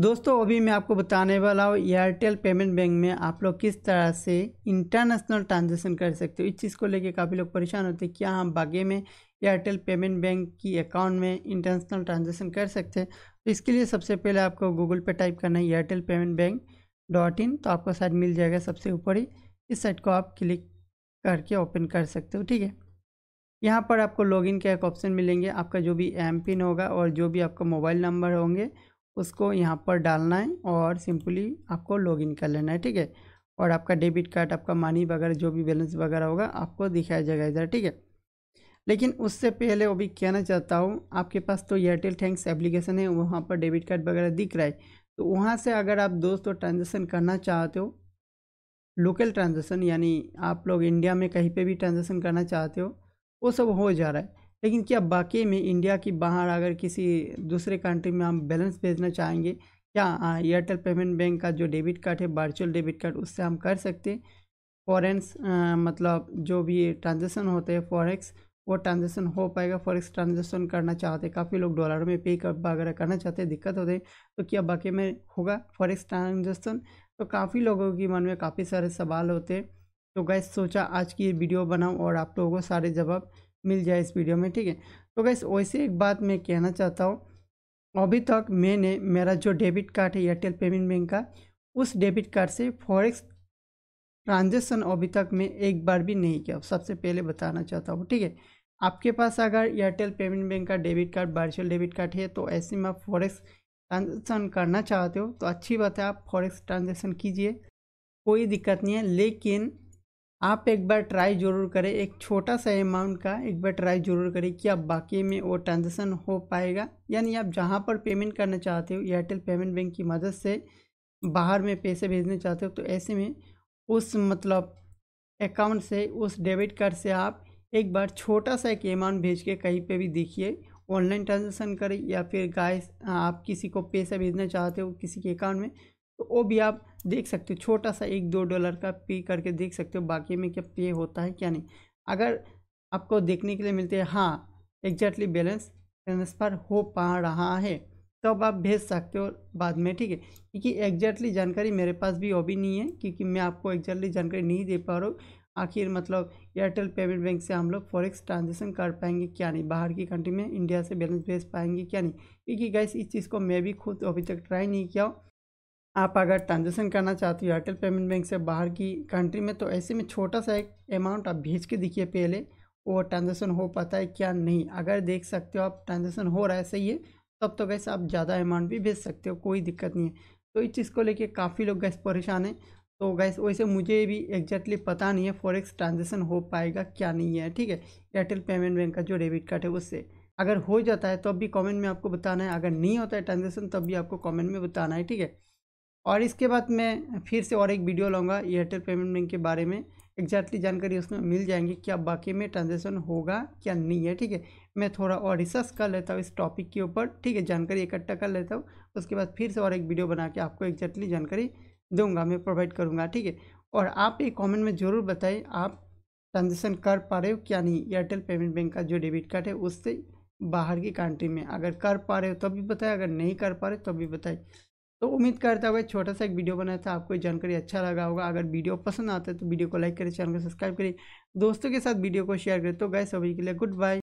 दोस्तों अभी मैं आपको बताने वाला हूँ एयरटेल पेमेंट बैंक में आप लोग किस तरह से इंटरनेशनल ट्रांजेक्शन कर सकते हो इस चीज़ को लेके काफ़ी लोग परेशान होते हैं क्या हाँ, हम बागे में एयरटेल पेमेंट बैंक की अकाउंट में इंटरनेशनल ट्रांजेक्शन कर सकते हैं तो इसके लिए सबसे पहले आपको गूगल पे टाइप करना है Airtel payment bank dot in तो आपको साइट मिल जाएगा सबसे ऊपर ही इस साइट को आप क्लिक करके ओपन कर सकते हो ठीक है यहाँ पर आपको लॉगिन का एक ऑप्शन मिलेंगे आपका जो भी एम पिन होगा और जो भी आपका मोबाइल नंबर होंगे उसको यहाँ पर डालना है और सिंपली आपको लॉगिन कर लेना है ठीक है और आपका डेबिट कार्ड आपका मनी वगैरह जो भी बैलेंस वगैरह होगा आपको दिखाया जाएगा इधर ठीक है लेकिन उससे पहले वो भी कहना चाहता हूँ आपके पास तो एयरटेल थैंक्स एप्लीकेशन है वहाँ पर डेबिट कार्ड वगैरह दिख रहा है तो वहाँ से अगर आप दोस्तों ट्रांजेक्शन करना चाहते हो लोकल ट्रांजेक्शन यानी आप लोग इंडिया में कहीं पर भी ट्रांजेक्शन करना चाहते हो वो सब हो जा रहा है लेकिन क्या बाकी में इंडिया की बाहर अगर किसी दूसरे कंट्री में हम बैलेंस भेजना चाहेंगे क्या एयरटेल पेमेंट बैंक का जो डेबिट कार्ड है वर्चुअल डेबिट कार्ड उससे हम कर सकते हैं फॉरेंस मतलब जो भी ट्रांजेक्शन होते हैं फॉरेक्स वो ट्रांजेक्शन हो पाएगा फॉरेक्स ट्रांजेक्शन करना चाहते हैं काफ़ी लोग डॉलर में पे कर वगैरह करना चाहते हैं दिक्कत होते हैं तो क्या बाकी में होगा फॉरेक्स ट्रांजेक्शन तो काफ़ी लोगों के मन में काफ़ी सारे सवाल होते हैं तो गैस सोचा आज की ये वीडियो बनाऊँ और आप लोगों को सारे जवाब मिल जाए इस वीडियो में ठीक है तो गैस वैसे एक बात मैं कहना चाहता हूँ अभी तक मैंने मेरा जो डेबिट कार्ड है एयरटेल पेमेंट बैंक का उस डेबिट कार्ड से फॉरेक्स ट्रांजेक्शन अभी तक मैं एक बार भी नहीं किया सबसे पहले बताना चाहता हूँ ठीक है आपके पास अगर एयरटेल पेमेंट बैंक का debit card virtual debit card है तो ऐसे में आप फॉरेक्स ट्रांजेक्शन करना चाहते हो तो अच्छी बात है आप फॉरेक्स ट्रांजेक्शन कीजिए कोई दिक्कत नहीं है लेकिन आप एक बार ट्राई ज़रूर करें एक छोटा सा अमाउंट का एक बार ट्राई ज़रूर करें कि आप बाकी में वो ट्रांजेक्शन हो पाएगा यानी आप जहाँ पर पेमेंट करना चाहते हो एयरटेल पेमेंट बैंक की मदद से बाहर में पैसे भेजना चाहते हो तो ऐसे में उस मतलब अकाउंट से उस डेबिट कार्ड से आप एक बार छोटा सा एक अमाउंट भेज के कहीं पे भी देखिए ऑनलाइन ट्रांजेक्शन करें या फिर गाय आप किसी को पैसा भेजना चाहते हो किसी के अकाउंट में तो वो भी आप देख सकते हो छोटा सा एक दो डॉलर का पे करके देख सकते हो बाकी में क्या पे होता है क्या नहीं अगर आपको देखने के लिए मिलते हैं हाँ एग्जैक्टली बैलेंस ट्रांसफ़र हो पा रहा है तब तो आप भेज सकते हो बाद में ठीक है क्योंकि एग्जैक्टली जानकारी मेरे पास भी अभी नहीं है क्योंकि मैं आपको एग्जैक्टली जानकारी नहीं दे पा रहा हूँ आखिर मतलब एयरटेल पेमेंट बैंक से हम लोग फॉरेक्स ट्रांजेक्शन कर पाएंगे क्या नहीं बाहर की कंट्री में इंडिया से बैलेंस भेज पाएंगे क्या नहीं क्योंकि गैस इस चीज़ को मैं भी खुद अभी तक ट्राई नहीं किया आप अगर ट्रांजेक्शन करना चाहते हो एयरटेल पेमेंट बैंक से बाहर की कंट्री में तो ऐसे में छोटा सा एक अमाउंट आप भेज के देखिए पहले वो ट्रांजेक्शन हो पाता है क्या नहीं अगर देख सकते हो आप ट्रांजेक्शन हो रहा है सही है तब तो वैसे आप ज़्यादा अमाउंट भी भेज सकते हो कोई दिक्कत नहीं है तो इस चीज़ को लेके काफ़ी लोग गैस परेशान हैं तो गैस वैसे मुझे भी एग्जैक्टली पता नहीं है फॉरेक्स ट्रांजेक्शन हो पाएगा क्या नहीं है ठीक है एयरटेल पेमेंट बैंक का जो डेबिट कार्ड है उससे अगर हो जाता है तो भी कमेंट में आपको बताना है अगर नहीं होता है ट्रांजेक्शन तब भी आपको कमेंट में बताना है ठीक है और इसके बाद मैं फिर से और एक वीडियो लाऊंगा एयरटेल पेमेंट बैंक के बारे में एग्जैक्टली जानकारी उसमें मिल जाएंगी क्या बाकी में ट्रांजेक्शन होगा क्या नहीं है ठीक है मैं थोड़ा और रिसर्च कर लेता हूँ इस टॉपिक के ऊपर ठीक है जानकारी इकट्ठा कर लेता हूँ उसके बाद फिर से और एक वीडियो बना के आपको एग्जैक्टली जानकारी दूंगा मैं प्रोवाइड करूँगा ठीक है और आप एक कमेंट में ज़रूर बताएं आप ट्रांजेक्शन कर पा रहे हो क्या नहीं एयरटेल पेमेंट बैंक का जो डेबिट कार्ड है उससे बाहर की कंट्री में अगर कर पा रहे हो तब तो भी बताएं अगर नहीं कर पा रहे तब तो भी बताएं तो उम्मीद करता हुआ छोटा सा एक वीडियो बनाया था आपको जानकारी अच्छा लगा होगा अगर वीडियो पसंद आता है तो वीडियो को लाइक करें चैनल को सब्सक्राइब करें दोस्तों के साथ वीडियो को शेयर करें तो गए सभी के लिए गुड बाय